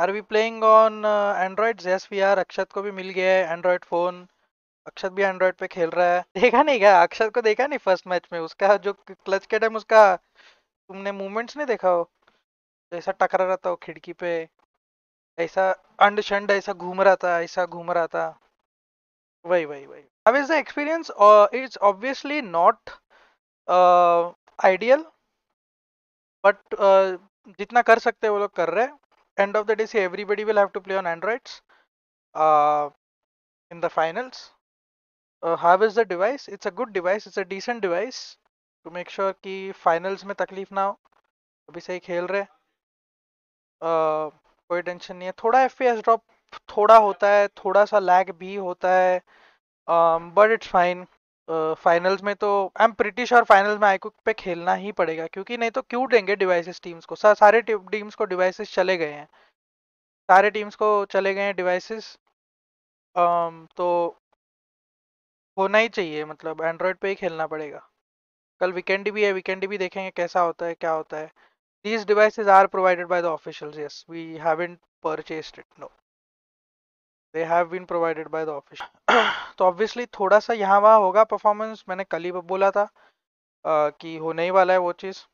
Are we playing on Android yes we are Akshat को भी मिल गया है एंड्रॉयड फोन अक्षत भी एंड्रॉयड पे खेल रहा है देखा नहीं क्या अक्षत को देखा नहीं फर्स्ट मैच में उसका जो क्लच के टाइम उसका तुमने मूवमेंट्स नहीं देखा हो ऐसा टकरा रहा था वो खिड़की पे ऐसा अंड शंड ऐसा घूम रहा था ऐसा घूम रहा था वही वही वही अब is the experience it's obviously not ideal but जितना कर सकते वो लोग कर रहे हैं end of the day, see, everybody will have to play on Androids uh, in the finals. Uh, how is the device? It's a good device. It's a decent device to make sure ki finals mein takleef na ho abhi sahi khel rahe uh, koi tension nahi hai thoda fps drop thoda hota hai thoda sa lag bhi hota hai um but it's fine finals में तो I am pretty sure final में आईकुक पे खेलना ही पड़ेगा क्योंकि नहीं तो क्यों देंगे डिवाइसेस टीम्स को सारे टीम्स को डिवाइसेस चले गए हैं सारे टीम्स को चले गए हैं डिवाइसेस तो होना ही चाहिए मतलब एंड्रॉयड पे ही खेलना पड़ेगा कल वीकेंड भी है वीकेंड भी देखेंगे कैसा होता है क्या होता है these devices are provided by the officials yes we haven't purchased it no they have been provided by the office तो ऑब्वियसली थोड़ा सा यहाँ वहाँ होगा परफॉर्मेंस मैंने कल ही बोला था uh, कि होने ही वाला है वो चीज़